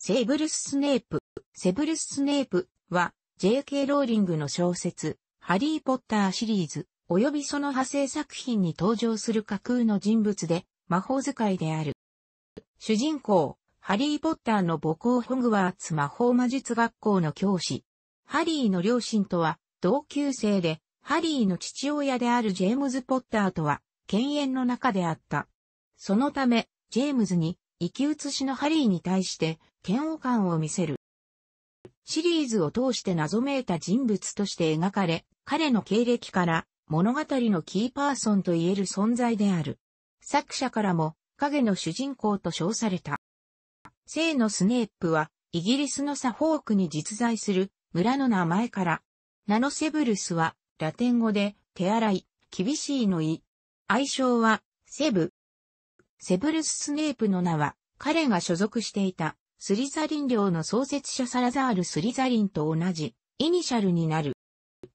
セーブルス・スネープ、セブルス・スネープは J.K. ローリングの小説、ハリー・ポッターシリーズ、及びその派生作品に登場する架空の人物で、魔法使いである。主人公、ハリー・ポッターの母校ホグワーツ魔法魔術学校の教師。ハリーの両親とは同級生で、ハリーの父親であるジェームズ・ポッターとは犬猿の中であった。そのため、ジェームズに生き写しのハリーに対して嫌悪感を見せる。シリーズを通して謎めいた人物として描かれ、彼の経歴から物語のキーパーソンと言える存在である。作者からも影の主人公と称された。聖のスネープはイギリスのサフォークに実在する村の名前から、ナノセブルスはラテン語で手洗い、厳しいの意。愛称はセブ。セブルス・スネープの名は彼が所属していたスリザリン領の創設者サラザール・スリザリンと同じ、イニシャルになる。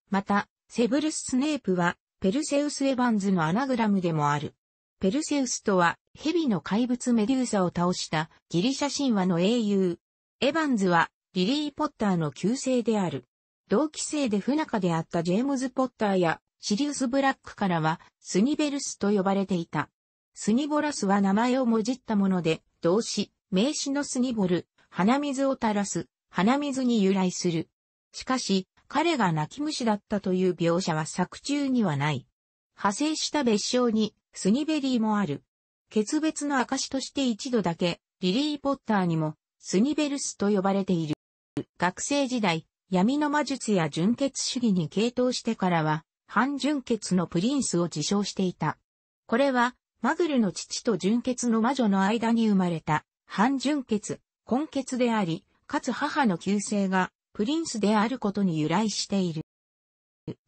また、セブルス・スネープは、ペルセウス・エヴァンズのアナグラムでもある。ペルセウスとは、蛇の怪物メデューサを倒したギリシャ神話の英雄。エヴァンズは、リリー・ポッターの旧姓である。同期生で不仲であったジェームズ・ポッターやシリウス・ブラックからはスニベルスと呼ばれていた。スニボラスは名前をもじったもので、動詞、名詞のスニボル、鼻水を垂らす、鼻水に由来する。しかし、彼が泣き虫だったという描写は作中にはない。派生した別称に、スニベリーもある。決別の証として一度だけ、リリー・ポッターにも、スニベルスと呼ばれている。学生時代、闇の魔術や純血主義に傾倒してからは、反純血のプリンスを自称していた。これは、マグルの父と純血の魔女の間に生まれた、半純血、根血であり、かつ母の旧姓がプリンスであることに由来している。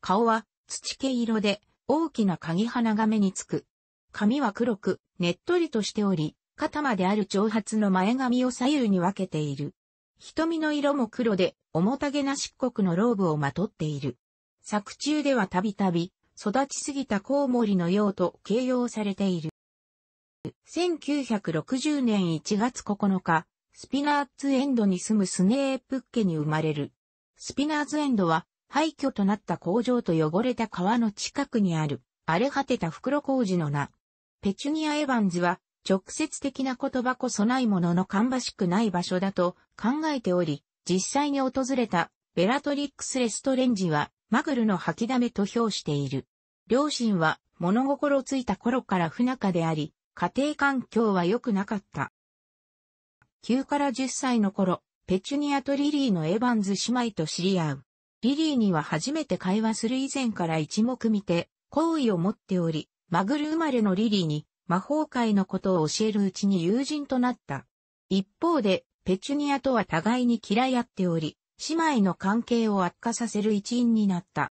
顔は土毛色で大きな鍵花が目につく。髪は黒く、ねっとりとしており、肩まである長髪の前髪を左右に分けている。瞳の色も黒で、重たげな漆黒のローブをまとっている。作中ではたびたび、育ちすぎたコウモリのようと形容されている。1960年1月9日、スピナーツエンドに住むスネープッケに生まれる。スピナーズエンドは、廃墟となった工場と汚れた川の近くにある、荒れ果てた袋工事の名。ペチュニア・エヴァンズは、直接的な言葉こそないものの芳しくない場所だと考えており、実際に訪れたベラトリックス・レストレンジは、マグルの吐きだめと評している。両親は物心ついた頃から不仲であり、家庭環境は良くなかった。9から10歳の頃、ペチュニアとリリーのエヴァンズ姉妹と知り合う。リリーには初めて会話する以前から一目見て、好意を持っており、マグル生まれのリリーに魔法界のことを教えるうちに友人となった。一方で、ペチュニアとは互いに嫌い合っており、姉妹の関係を悪化させる一因になった。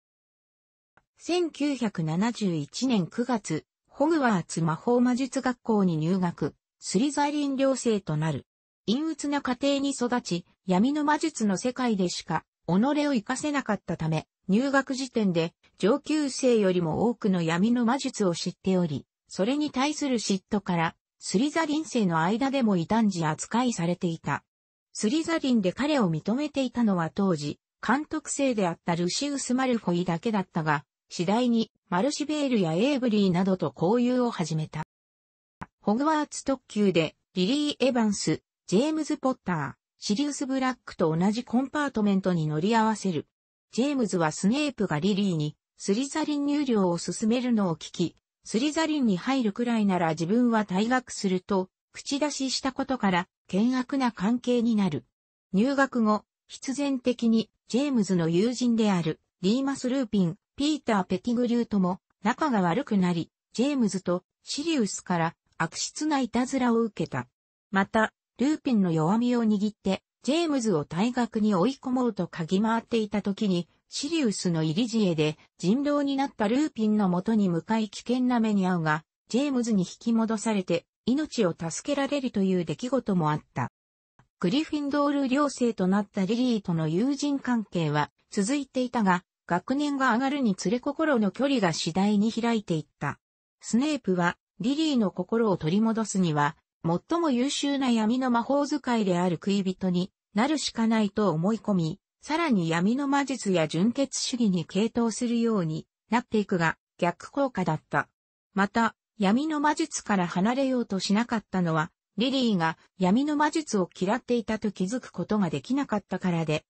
1971年9月、ホグワーツ魔法魔術学校に入学、スリザリン寮生となる。陰鬱な家庭に育ち、闇の魔術の世界でしか、己を活かせなかったため、入学時点で上級生よりも多くの闇の魔術を知っており、それに対する嫉妬から、スリザリン生の間でも異端児扱いされていた。スリザリンで彼を認めていたのは当時、監督生であったルシウス・マルフォイだけだったが、次第にマルシベールやエーブリーなどと交友を始めた。ホグワーツ特急でリリー・エヴァンス、ジェームズ・ポッター、シリウス・ブラックと同じコンパートメントに乗り合わせる。ジェームズはスネープがリリーにスリザリン入寮を勧めるのを聞き、スリザリンに入るくらいなら自分は退学すると口出ししたことから険悪な関係になる。入学後、必然的にジェームズの友人であるリーマス・ルーピン、ピーター・ペティグリューとも仲が悪くなり、ジェームズとシリウスから悪質ないたずらを受けた。また、ルーピンの弱みを握って、ジェームズを退学に追い込もうと嗅ぎ回っていた時に、シリウスの入り知恵で人狼になったルーピンの元に向かい危険な目に遭うが、ジェームズに引き戻されて命を助けられるという出来事もあった。グリフィンドール寮生となったリリーとの友人関係は続いていたが、学年が上がるにつれ心の距離が次第に開いていった。スネープは、リリーの心を取り戻すには、最も優秀な闇の魔法使いである食い人になるしかないと思い込み、さらに闇の魔術や純血主義に傾倒するようになっていくが、逆効果だった。また、闇の魔術から離れようとしなかったのは、リリーが闇の魔術を嫌っていたと気づくことができなかったからで、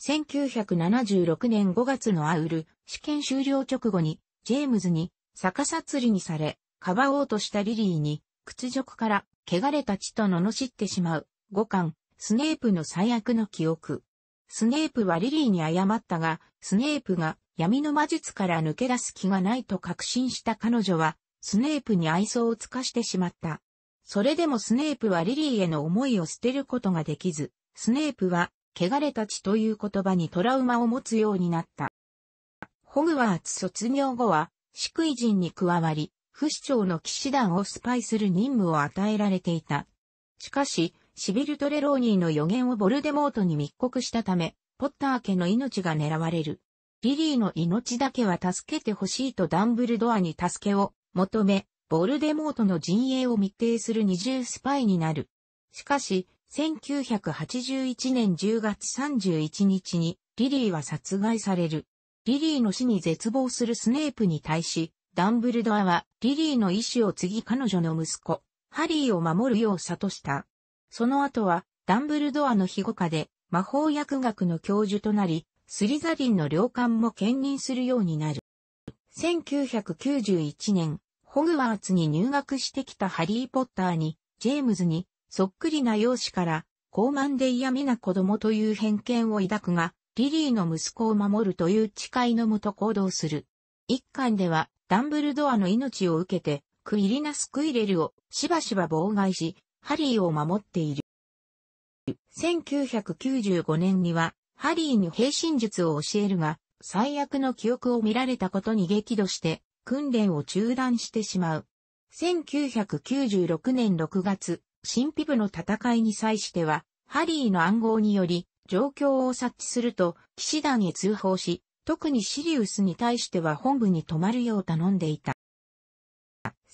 1976年5月のアウル、試験終了直後に、ジェームズに逆さ釣りにされ、かばおうとしたリリーに、屈辱から、汚れた血と罵ってしまう。5巻、スネープの最悪の記憶。スネープはリリーに謝ったが、スネープが闇の魔術から抜け出す気がないと確信した彼女は、スネープに愛想を尽かしてしまった。それでもスネープはリリーへの思いを捨てることができず、スネープは汚れた血という言葉にトラウマを持つようになった。ホグワーツ卒業後は、シク人に加わり、不死鳥の騎士団をスパイする任務を与えられていた。しかし、シビルトレローニーの予言をボルデモートに密告したため、ポッター家の命が狙われる。リリーの命だけは助けてほしいとダンブルドアに助けを求め、ボルデモートの陣営を密定する二重スパイになる。しかし、1981年10月31日にリリーは殺害される。リリーの死に絶望するスネープに対し、ダンブルドアはリリーの意志を継ぎ彼女の息子、ハリーを守るよう悟した。その後は、ダンブルドアの庇護下で魔法薬学の教授となり、スリザリンの領官も兼任するようになる。1991年、ホグワーツに入学してきたハリー・ポッターに、ジェームズに、そっくりな容姿から、高慢で嫌味な子供という偏見を抱くが、リリーの息子を守るという誓いのもと行動する。一巻では、ダンブルドアの命を受けて、クイリナス・クイレルをしばしば妨害し、ハリーを守っている。1995年には、ハリーに平身術を教えるが、最悪の記憶を見られたことに激怒して、訓練を中断してしまう。1996年6月、神秘部の戦いに際しては、ハリーの暗号により、状況を察知すると、騎士団へ通報し、特にシリウスに対しては本部に泊まるよう頼んでいた。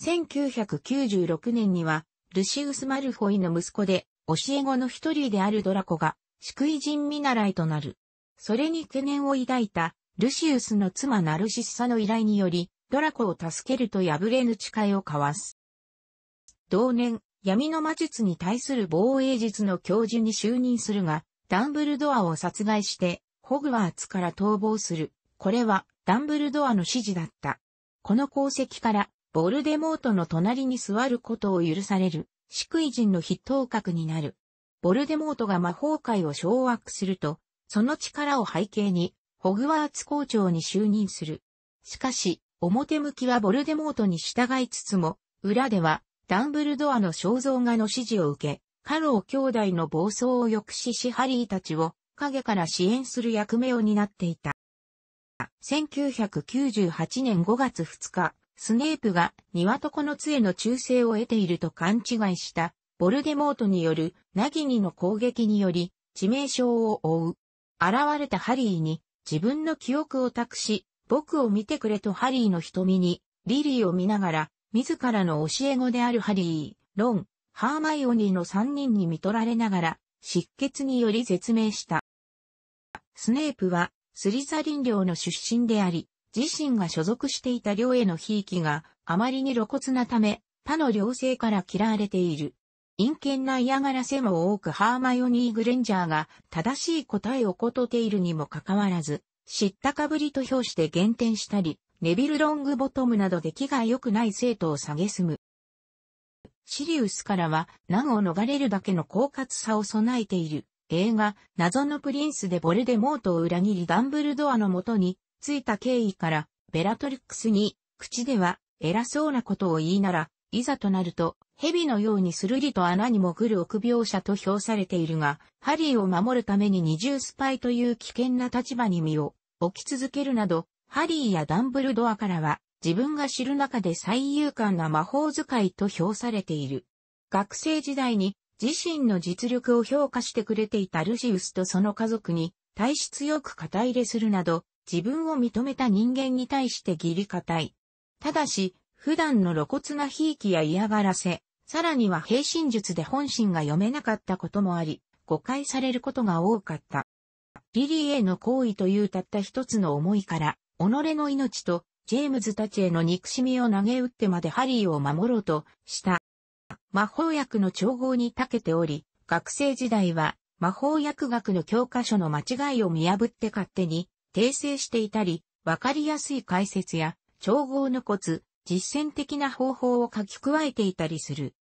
1996年には、ルシウス・マルフォイの息子で、教え子の一人であるドラコが、祝意人見習いとなる。それに懸念を抱いた、ルシウスの妻ナルシッサの依頼により、ドラコを助けると破れぬ誓いを交わす。同年、闇の魔術に対する防衛術の教授に就任するが、ダンブルドアを殺害して、ホグワーツから逃亡する。これは、ダンブルドアの指示だった。この功績から、ボルデモートの隣に座ることを許される、宿位人の筆頭格になる。ボルデモートが魔法界を掌握すると、その力を背景に、ホグワーツ校長に就任する。しかし、表向きはボルデモートに従いつつも、裏ではダンブルドアの肖像画の指示を受け、カロー兄弟の暴走を抑止しハリーたちを影から支援する役目を担っていた。1998年5月2日、スネープが庭床の杖の忠誠を得ていると勘違いしたボルデモートによるナギニの攻撃により致命傷を負う。現れたハリーに自分の記憶を託し、僕を見てくれとハリーの瞳にリリーを見ながら自らの教え子であるハリー、ロン、ハーマイオニーの3人に見取られながら、失血により絶命した。スネープは、スリザリン領の出身であり、自身が所属していた領への悲劇があまりに露骨なため、他の領生から嫌われている。陰険な嫌がらせも多くハーマイオニー・グレンジャーが正しい答えをことているにもかかわらず、知ったかぶりと表して減点したり、ネビル・ロングボトムなどで気が良くない生徒を蔑む。シリウスからは難を逃れるだけの狡猾さを備えている映画謎のプリンスでボルデモートを裏切りダンブルドアのもとについた経緯からベラトリックスに口では偉そうなことを言いならいざとなると蛇のようにするりと穴に潜る臆病者と評されているがハリーを守るために二重スパイという危険な立場に身を置き続けるなどハリーやダンブルドアからは、自分が知る中で最勇敢な魔法使いと評されている。学生時代に自身の実力を評価してくれていたルシウスとその家族に体質よく肩入れするなど自分を認めた人間に対して義理固い。ただし、普段の露骨な悲劇や嫌がらせ、さらには平身術で本心が読めなかったこともあり、誤解されることが多かった。リリーへの行為というたった一つの思いから、己の命とジェームズたちへの憎しみを投げ打ってまでハリーを守ろうとした。魔法薬の調合に長けており、学生時代は魔法薬学の教科書の間違いを見破って勝手に訂正していたり、わかりやすい解説や調合のコツ、実践的な方法を書き加えていたりする。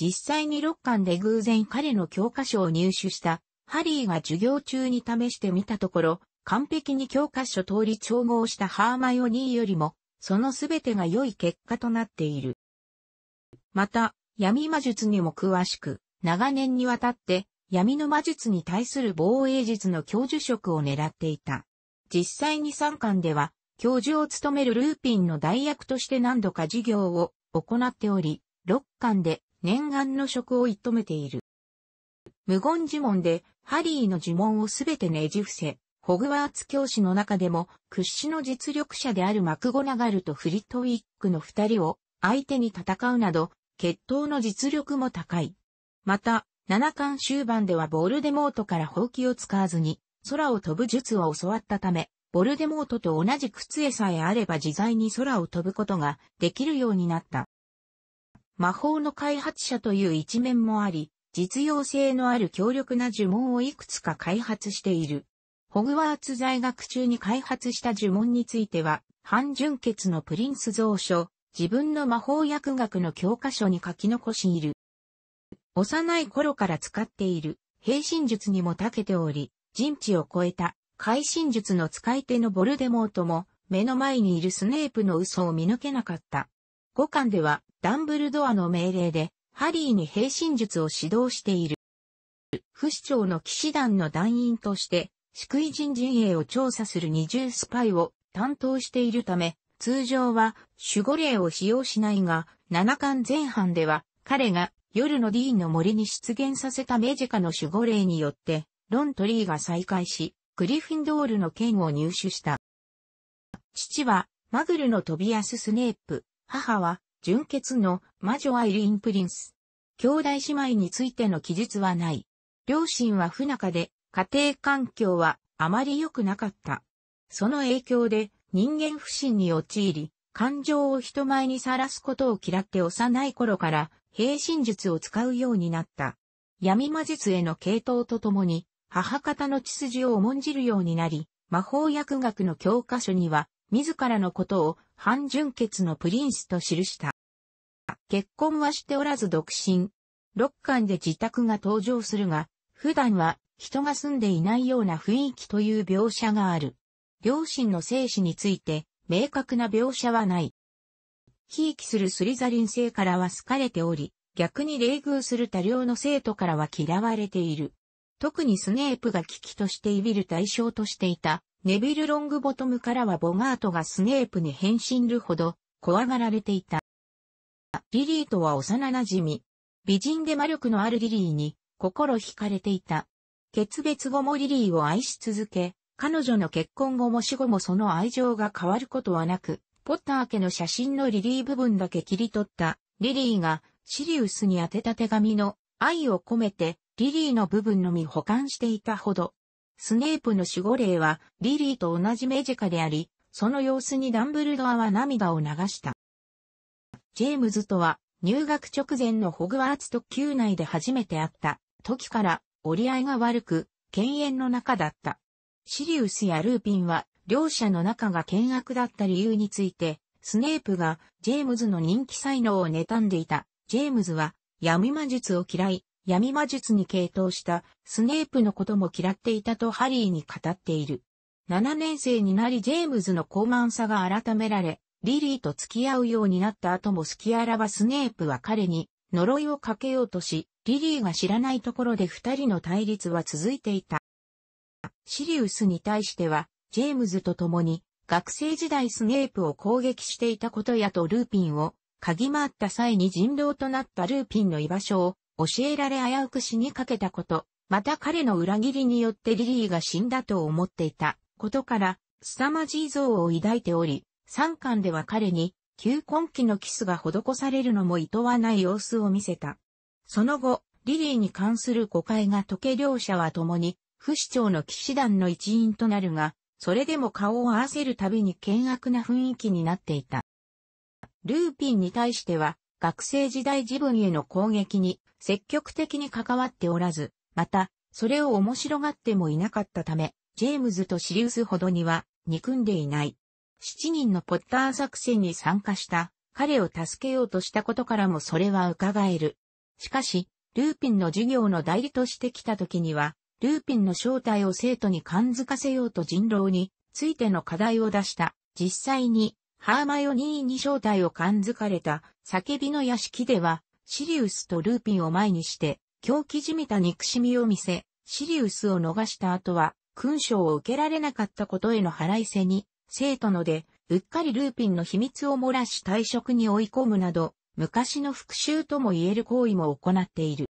実際に6巻で偶然彼の教科書を入手したハリーが授業中に試してみたところ、完璧に教科書通り調合したハーマイオニーよりも、そのすべてが良い結果となっている。また、闇魔術にも詳しく、長年にわたって闇の魔術に対する防衛術の教授職を狙っていた。実際に3巻では、教授を務めるルーピンの代役として何度か授業を行っており、6巻で念願の職を射止めている。無言呪文で、ハリーの呪文をすべてねじ伏せ、ホグワーツ教師の中でも屈指の実力者であるマクゴナガルとフリットウィックの二人を相手に戦うなど、決闘の実力も高い。また、七巻終盤ではボルデモートから砲棄を使わずに、空を飛ぶ術を教わったため、ボルデモートと同じ靴へさえあれば自在に空を飛ぶことができるようになった。魔法の開発者という一面もあり、実用性のある強力な呪文をいくつか開発している。ホグワーツ在学中に開発した呪文については、半純血のプリンス蔵書、自分の魔法薬学の教科書に書き残している。幼い頃から使っている、平身術にも長けており、人知を超えた、改心術の使い手のボルデモートも、目の前にいるスネープの嘘を見抜けなかった。五巻では、ダンブルドアの命令で、ハリーに平身術を指導している。不死鳥の騎士団の団員として、祝意人陣営を調査する二重スパイを担当しているため、通常は守護霊を使用しないが、七巻前半では彼が夜のディーンの森に出現させたメジカの守護霊によって、ロントリーが再開し、グリフィンドールの剣を入手した。父は、マグルのトビアス・スネープ、母は、純血の魔女アイリーン・プリンス。兄弟姉妹についての記述はない。両親は不仲で、家庭環境はあまり良くなかった。その影響で人間不信に陥り、感情を人前にさらすことを嫌って幼い頃から平身術を使うようになった。闇魔術への系統とともに、母方の血筋を重んじるようになり、魔法薬学の教科書には、自らのことを、半純血のプリンスと記した。結婚はしておらず独身。六巻で自宅が登場するが、普段は人が住んでいないような雰囲気という描写がある。両親の生死について、明確な描写はない。ひいきするスリザリン生からは好かれており、逆に冷遇する多量の生徒からは嫌われている。特にスネープが危機としていびる対象としていた、ネビル・ロングボトムからはボガートがスネープに変身るほど、怖がられていた。リリーとは幼馴染み。美人で魔力のあるリリーに、心惹かれていた。決別後もリリーを愛し続け、彼女の結婚後も死後もその愛情が変わることはなく、ポッター家の写真のリリー部分だけ切り取ったリリーがシリウスに宛てた手紙の愛を込めてリリーの部分のみ保管していたほど。スネープの守護霊はリリーと同じ目カであり、その様子にダンブルドアは涙を流した。ジェームズとは入学直前のホグワーツ特急内で初めて会った時から折り合いが悪く、犬猿の仲だった。シリウスやルーピンは、両者の仲が険悪だった理由について、スネープがジェームズの人気才能を妬んでいた。ジェームズは闇魔術を嫌い、闇魔術に傾倒したスネープのことも嫌っていたとハリーに語っている。7年生になりジェームズの高慢さが改められ、リリーと付き合うようになった後も好きあらばスネープは彼に呪いをかけようとし、リリーが知らないところで二人の対立は続いていた。シリウスに対しては、ジェームズと共に、学生時代スネープを攻撃していたことやとルーピンを、嗅ぎ回った際に人狼となったルーピンの居場所を教えられ危うく死にかけたこと、また彼の裏切りによってリリーが死んだと思っていたことから、凄まじい憎悪を抱いており、三巻では彼に旧婚期のキスが施されるのも図わない様子を見せた。その後、リリーに関する誤解が解け両者は共に、不死鳥の騎士団の一員となるが、それでも顔を合わせるたびに険悪な雰囲気になっていた。ルーピンに対しては、学生時代自分への攻撃に積極的に関わっておらず、また、それを面白がってもいなかったため、ジェームズとシリウスほどには憎んでいない。7人のポッター作戦に参加した彼を助けようとしたことからもそれは伺える。しかし、ルーピンの授業の代理として来た時には、ルーピンの正体を生徒に感づかせようと人狼についての課題を出した。実際に、ハーマヨニーに正体を感づかれた叫びの屋敷では、シリウスとルーピンを前にして、狂気じみた憎しみを見せ、シリウスを逃した後は、勲章を受けられなかったことへの腹いせに生徒ので、うっかりルーピンの秘密を漏らし退職に追い込むなど、昔の復讐とも言える行為も行っている。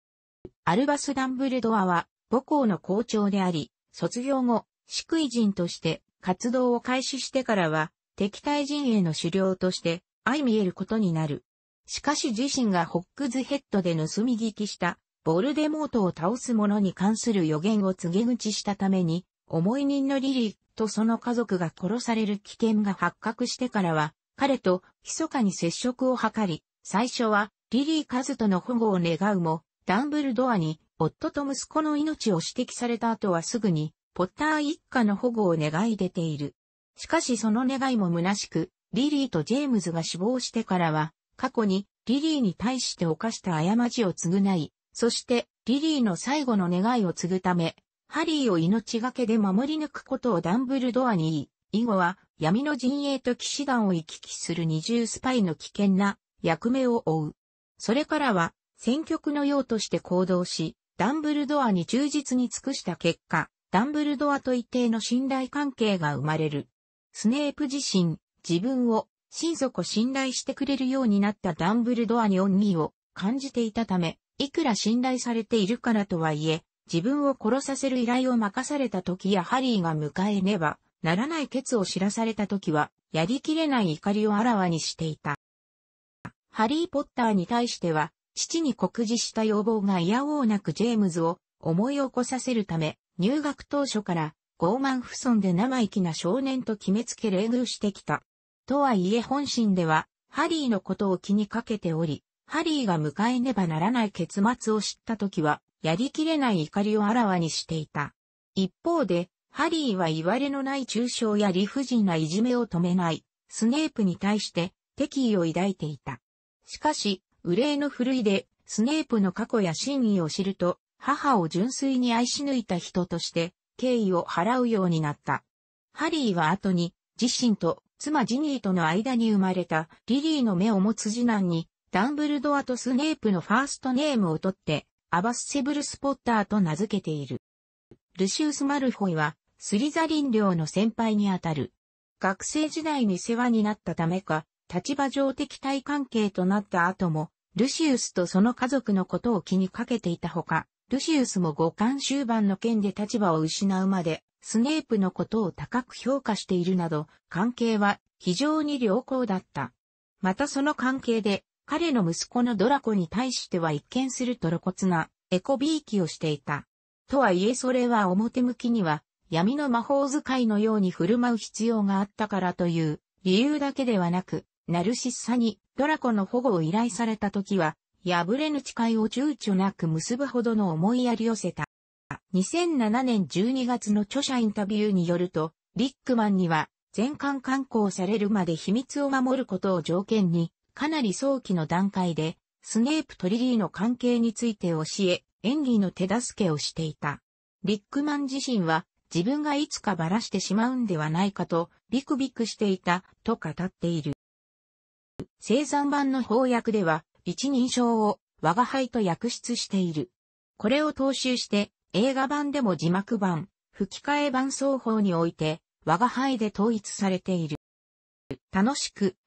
アルバス・ダンブルドアは母校の校長であり、卒業後、飼育人として活動を開始してからは、敵対陣営の狩猟として相見えることになる。しかし自身がホックズヘッドで盗み聞きしたボルデモートを倒す者に関する予言を告げ口したために、重い人のリリー・とその家族が殺される危険が発覚してからは、彼と密かに接触を図り、最初はリリーカズとの保護を願うも、ダンブルドアに夫と息子の命を指摘された後はすぐに、ポッター一家の保護を願い出ている。しかしその願いも虚しく、リリーとジェームズが死亡してからは、過去にリリーに対して犯した過ちを償い、そしてリリーの最後の願いを継ぐため、ハリーを命がけで守り抜くことをダンブルドアに言い、以後は闇の陣営と騎士団を行き来する二重スパイの危険な役目を負う。それからは戦局のようとして行動し、ダンブルドアに忠実に尽くした結果、ダンブルドアと一定の信頼関係が生まれる。スネープ自身、自分を心底信頼してくれるようになったダンブルドアに恩義を感じていたため、いくら信頼されているからとはいえ、自分を殺させる依頼を任された時やハリーが迎えねばならない決を知らされた時は、やりきれない怒りをあらわにしていた。ハリー・ポッターに対しては、父に告示した要望が嫌おうなくジェームズを思い起こさせるため、入学当初から傲慢不尊で生意気な少年と決めつけ礼遇してきた。とはいえ本心では、ハリーのことを気にかけており、ハリーが迎えねばならない結末を知った時は、やりきれない怒りをあらわにしていた。一方で、ハリーは言われのない抽象や理不尽ないじめを止めない、スネープに対して敵意を抱いていた。しかし、憂いのふるいで、スネープの過去や真意を知ると、母を純粋に愛し抜いた人として、敬意を払うようになった。ハリーは後に、自身と妻ジニーとの間に生まれたリリーの目を持つ次男に、ダンブルドアとスネープのファーストネームを取って、アバッセブルスポッターと名付けている。ルシウス・マルフォイは、スリザリン寮の先輩にあたる。学生時代に世話になったためか、立場上的対関係となった後も、ルシウスとその家族のことを気にかけていたほか、ルシウスも五巻終盤の件で立場を失うまで、スネープのことを高く評価しているなど、関係は非常に良好だった。またその関係で、彼の息子のドラコに対しては一見すると露骨なエコビーキをしていた。とはいえそれは表向きには闇の魔法使いのように振る舞う必要があったからという理由だけではなく、ナルシッサにドラコの保護を依頼された時は、破れぬ誓いを躊躇なく結ぶほどの思いやりをせた。2007年12月の著者インタビューによると、リックマンには全館観光されるまで秘密を守ることを条件に、かなり早期の段階で、スネープとリリーの関係について教え、演技の手助けをしていた。リックマン自身は、自分がいつかばらしてしまうんではないかと、ビクビクしていた、と語っている。生産版の翻訳では、一人称を、我が輩と訳出している。これを踏襲して、映画版でも字幕版、吹き替え版双方において、我が輩で統一されている。楽しく、